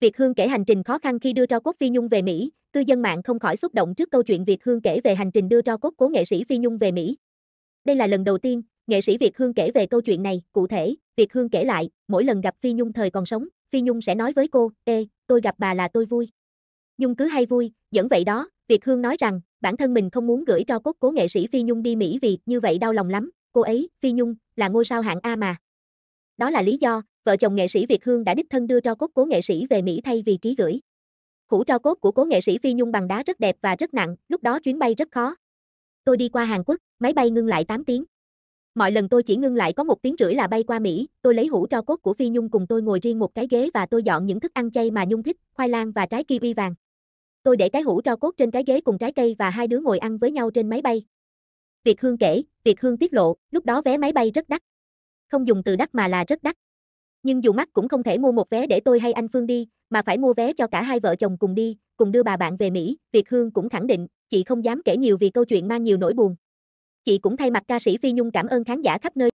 Việt Hương kể hành trình khó khăn khi đưa cho cốt Phi Nhung về Mỹ, cư dân mạng không khỏi xúc động trước câu chuyện Việt Hương kể về hành trình đưa cho cốt cố nghệ sĩ Phi Nhung về Mỹ. Đây là lần đầu tiên, nghệ sĩ Việt Hương kể về câu chuyện này, cụ thể, Việt Hương kể lại, mỗi lần gặp Phi Nhung thời còn sống, Phi Nhung sẽ nói với cô, Ê, tôi gặp bà là tôi vui. Nhung cứ hay vui, dẫn vậy đó, Việt Hương nói rằng, bản thân mình không muốn gửi cho cốt cố nghệ sĩ Phi Nhung đi Mỹ vì như vậy đau lòng lắm, cô ấy, Phi Nhung, là ngôi sao hạng A mà. Đó là lý do, vợ chồng nghệ sĩ Việt Hương đã đích thân đưa tro cốt cố nghệ sĩ về Mỹ thay vì ký gửi. Hũ tro cốt của cố nghệ sĩ Phi Nhung bằng đá rất đẹp và rất nặng, lúc đó chuyến bay rất khó. Tôi đi qua Hàn Quốc, máy bay ngưng lại 8 tiếng. Mọi lần tôi chỉ ngưng lại có một tiếng rưỡi là bay qua Mỹ, tôi lấy hũ tro cốt của Phi Nhung cùng tôi ngồi riêng một cái ghế và tôi dọn những thức ăn chay mà Nhung thích, khoai lang và trái kiwi vàng. Tôi để cái hũ tro cốt trên cái ghế cùng trái cây và hai đứa ngồi ăn với nhau trên máy bay. Việt Hương kể, Việt Hương tiết lộ, lúc đó vé máy bay rất đắt. Không dùng từ đắt mà là rất đắt. Nhưng dù mắt cũng không thể mua một vé để tôi hay anh Phương đi, mà phải mua vé cho cả hai vợ chồng cùng đi, cùng đưa bà bạn về Mỹ, Việt Hương cũng khẳng định, chị không dám kể nhiều vì câu chuyện mang nhiều nỗi buồn. Chị cũng thay mặt ca sĩ Phi Nhung cảm ơn khán giả khắp nơi.